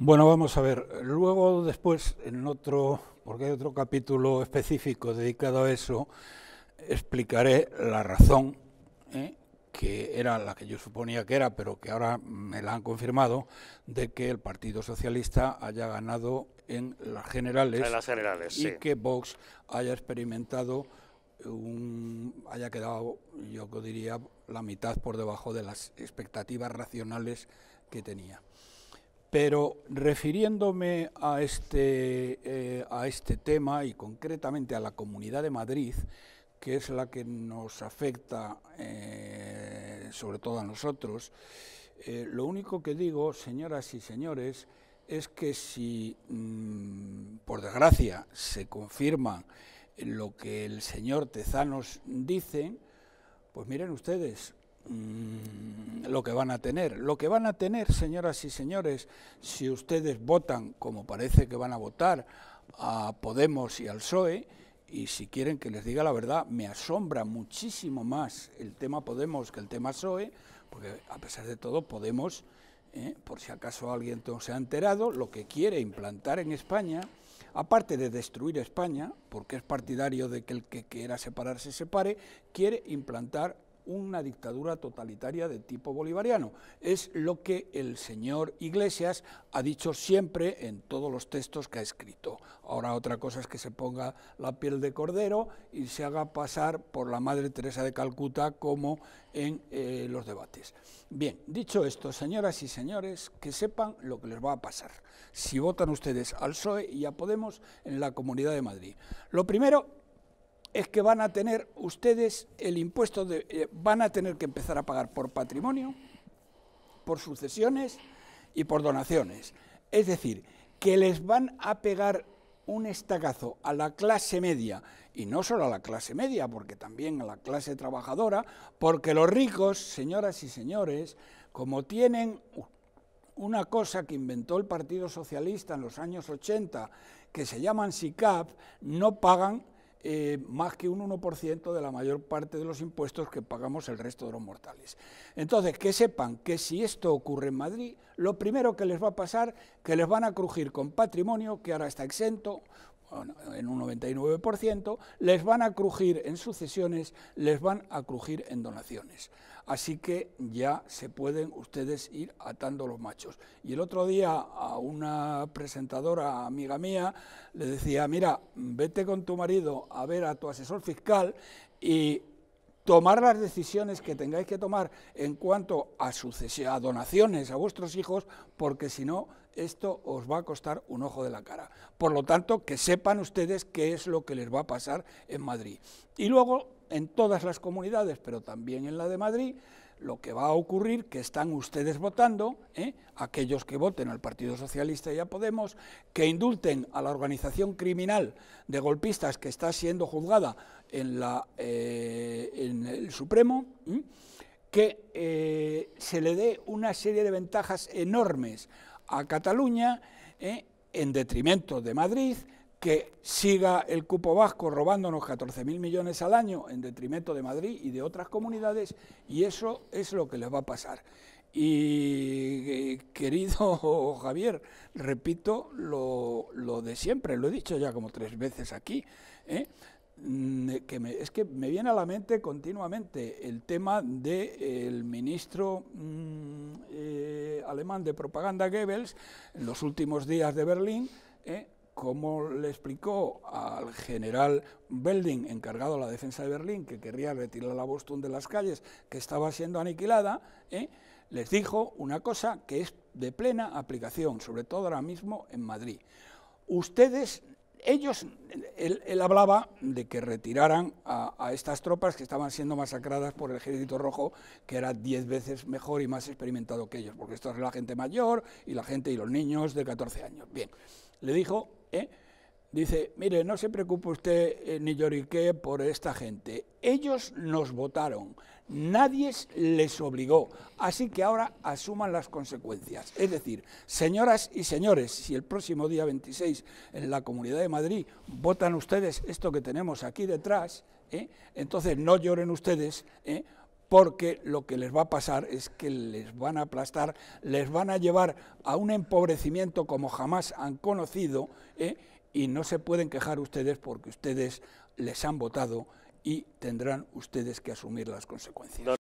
Bueno, vamos a ver. Luego, después, en otro, porque hay otro capítulo específico dedicado a eso, explicaré la razón, ¿eh? que era la que yo suponía que era, pero que ahora me la han confirmado, de que el Partido Socialista haya ganado en las generales, las generales y que Vox haya experimentado un, haya quedado, yo diría, la mitad por debajo de las expectativas racionales que tenía. Pero refiriéndome a este, eh, a este tema y concretamente a la Comunidad de Madrid, que es la que nos afecta eh, sobre todo a nosotros, eh, lo único que digo, señoras y señores, es que si, mm, por desgracia, se confirma lo que el señor Tezanos dice, pues miren ustedes, Mm, lo que van a tener. Lo que van a tener, señoras y señores, si ustedes votan, como parece que van a votar, a Podemos y al PSOE, y si quieren que les diga la verdad, me asombra muchísimo más el tema Podemos que el tema PSOE, porque a pesar de todo Podemos, eh, por si acaso alguien no se ha enterado, lo que quiere implantar en España, aparte de destruir España, porque es partidario de que el que quiera separarse separe, quiere implantar una dictadura totalitaria de tipo bolivariano. Es lo que el señor Iglesias ha dicho siempre en todos los textos que ha escrito. Ahora otra cosa es que se ponga la piel de cordero y se haga pasar por la Madre Teresa de Calcuta como en eh, los debates. Bien, dicho esto, señoras y señores, que sepan lo que les va a pasar si votan ustedes al PSOE y a Podemos en la Comunidad de Madrid. Lo primero es que van a tener ustedes el impuesto de... Eh, van a tener que empezar a pagar por patrimonio, por sucesiones y por donaciones. Es decir, que les van a pegar un estacazo a la clase media, y no solo a la clase media, porque también a la clase trabajadora, porque los ricos, señoras y señores, como tienen una cosa que inventó el Partido Socialista en los años 80, que se llaman SICAP, no pagan eh, más que un 1% de la mayor parte de los impuestos que pagamos el resto de los mortales. Entonces, que sepan que si esto ocurre en Madrid, lo primero que les va a pasar, que les van a crujir con patrimonio, que ahora está exento, en un 99%, les van a crujir en sucesiones, les van a crujir en donaciones. Así que ya se pueden ustedes ir atando los machos. Y el otro día a una presentadora amiga mía le decía, mira, vete con tu marido a ver a tu asesor fiscal y tomar las decisiones que tengáis que tomar en cuanto a, a donaciones a vuestros hijos, porque si no, esto os va a costar un ojo de la cara. Por lo tanto, que sepan ustedes qué es lo que les va a pasar en Madrid. Y luego, en todas las comunidades, pero también en la de Madrid, lo que va a ocurrir, que están ustedes votando, ¿eh? aquellos que voten al Partido Socialista y a Podemos, que indulten a la organización criminal de golpistas que está siendo juzgada en, eh, el Supremo, que eh, se le dé una serie de ventajas enormes a Cataluña en detrimento de Madrid, que siga el cupo vasco robándonos 14.000 millones al año en detrimento de Madrid y de otras comunidades y eso es lo que les va a pasar. Y eh, querido Javier, repito lo, de siempre, lo he dicho ya como tres veces aquí, ¿eh? mm, es que me viene a la mente continuamente el tema del ministro mm, eh, alemán de propaganda Goebbels en los últimos días de Berlín como le explicó al general Belding, encargado de la defensa de Berlín, que querría retirar a Boston de las calles, que estaba siendo aniquilada, ¿eh? les dijo una cosa que es de plena aplicación, sobre todo ahora mismo en Madrid. Ustedes, ellos, él, hablaba de que retiraran a, estas tropas que estaban siendo masacradas por el ejército rojo, que era diez veces mejor y más experimentado que ellos, porque esto es la gente mayor y la gente y los niños de 14 años. Bien, le dijo ¿eh? dice, mire, no se preocupe usted eh, ni llorique por esta gente. Ellos nos votaron, nadie les obligó, así que ahora asuman las consecuencias. Es decir, señoras y señores, si el próximo día 26 en la Comunidad de Madrid votan ustedes esto que tenemos aquí detrás, ¿eh? entonces no lloren ustedes porque lo que les va a pasar es que les van a aplastar, les van a llevar a un empobrecimiento como jamás han conocido ¿eh? y no se pueden quejar ustedes porque ustedes les han votado y tendrán ustedes que asumir las consecuencias.